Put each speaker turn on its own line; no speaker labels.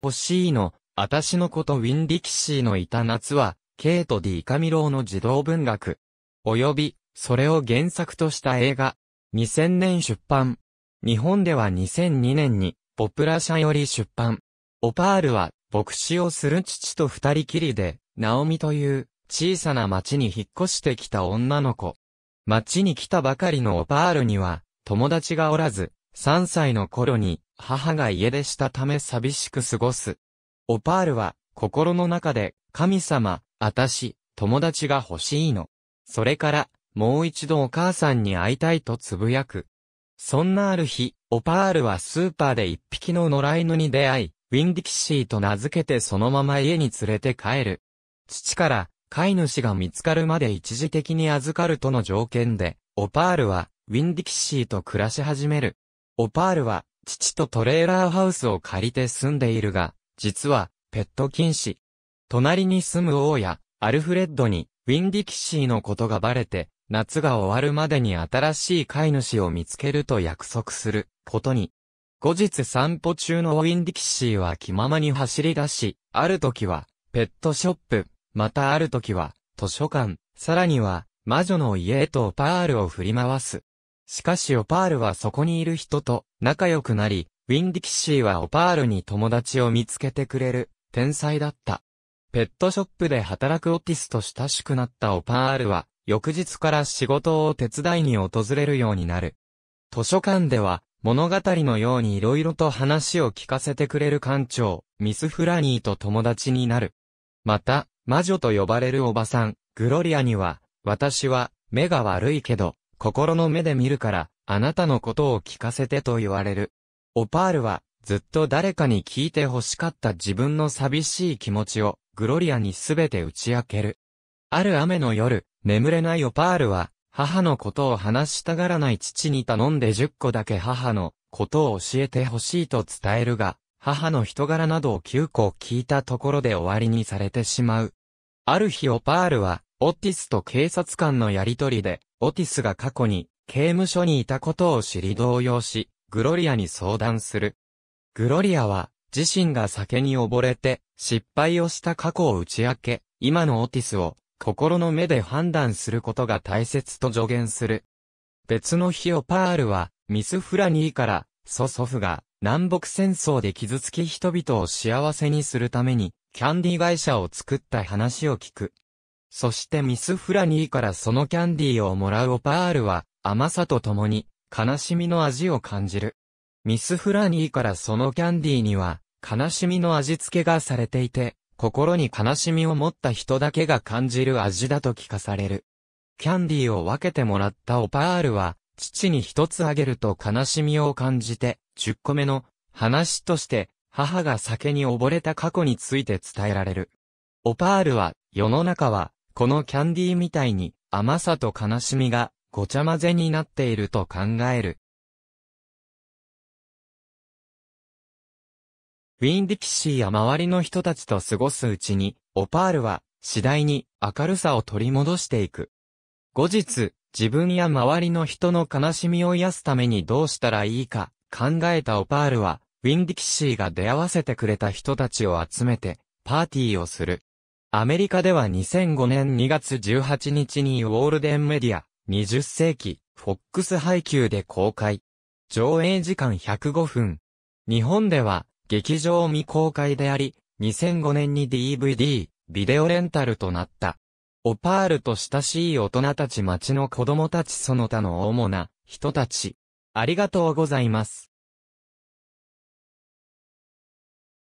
欲しいの、あたしのことウィン・ディキシーのいた夏は、ケイト・ディ・カミローの児童文学。および、それを原作とした映画。2000年出版。日本では2002年に、ポプラ社より出版。オパールは、牧師をする父と二人きりで、ナオミという、小さな町に引っ越してきた女の子。町に来たばかりのオパールには、友達がおらず、3歳の頃に母が家出したため寂しく過ごす。オパールは心の中で神様、あたし、友達が欲しいの。それからもう一度お母さんに会いたいとつぶやく。そんなある日、オパールはスーパーで一匹の野良犬に出会い、ウィンディキシーと名付けてそのまま家に連れて帰る。父から飼い主が見つかるまで一時的に預かるとの条件で、オパールはウィンディキシーと暮らし始める。オパールは、父とトレーラーハウスを借りて住んでいるが、実は、ペット禁止。隣に住む王や、アルフレッドに、ウィンディキシーのことがバレて、夏が終わるまでに新しい飼い主を見つけると約束することに。後日散歩中のウィンディキシーは気ままに走り出し、ある時はペットショップ、またある時は図書館、さらには魔女の家へとパールを振り回す。しかしオパールはそこにいる人と仲良くなり、ウィンディキシーはオパールに友達を見つけてくれる天才だった。ペットショップで働くオティスと親しくなったオパールは、翌日から仕事を手伝いに訪れるようになる。図書館では、物語のように色々と話を聞かせてくれる館長、ミス・フラニーと友達になる。また、魔女と呼ばれるおばさん、グロリアには、私は、目が悪いけど、心の目で見るから、あなたのことを聞かせてと言われる。オパールは、ずっと誰かに聞いて欲しかった自分の寂しい気持ちを、グロリアにすべて打ち明ける。ある雨の夜、眠れないオパールは、母のことを話したがらない父に頼んで10個だけ母のことを教えてほしいと伝えるが、母の人柄などを9個聞いたところで終わりにされてしまう。ある日オパールは、オッティスと警察官のやりとりで、オティスが過去に刑務所にいたことを知り動揺し、グロリアに相談する。グロリアは自身が酒に溺れて失敗をした過去を打ち明け、今のオティスを心の目で判断することが大切と助言する。別の日をパールはミス・フラニーから祖祖父が南北戦争で傷つき人々を幸せにするためにキャンディ会社を作った話を聞く。そしてミス・フラニーからそのキャンディーをもらうオパールは、甘さと共に、悲しみの味を感じる。ミス・フラニーからそのキャンディーには、悲しみの味付けがされていて、心に悲しみを持った人だけが感じる味だと聞かされる。キャンディーを分けてもらったオパールは、父に一つあげると悲しみを感じて、10個目の話として、母が酒に溺れた過去について伝えられる。オパールは、世の中は、このキャンディーみたいに甘さと悲しみがごちゃ混ぜになっていると考える。ウィン・ディキシーや周りの人たちと過ごすうちに、オパールは次第に明るさを取り戻していく。後日、自分や周りの人の悲しみを癒すためにどうしたらいいか考えたオパールは、ウィン・ディキシーが出会わせてくれた人たちを集めて、パーティーをする。アメリカでは2005年2月18日にウォールデンメディア、20世紀、フォックス配給で公開。上映時間105分。日本では、劇場未公開であり、2005年に DVD、ビデオレンタルとなった。オパールと親しい大人たち町の子供たちその他の主な人たち。ありがとうございます。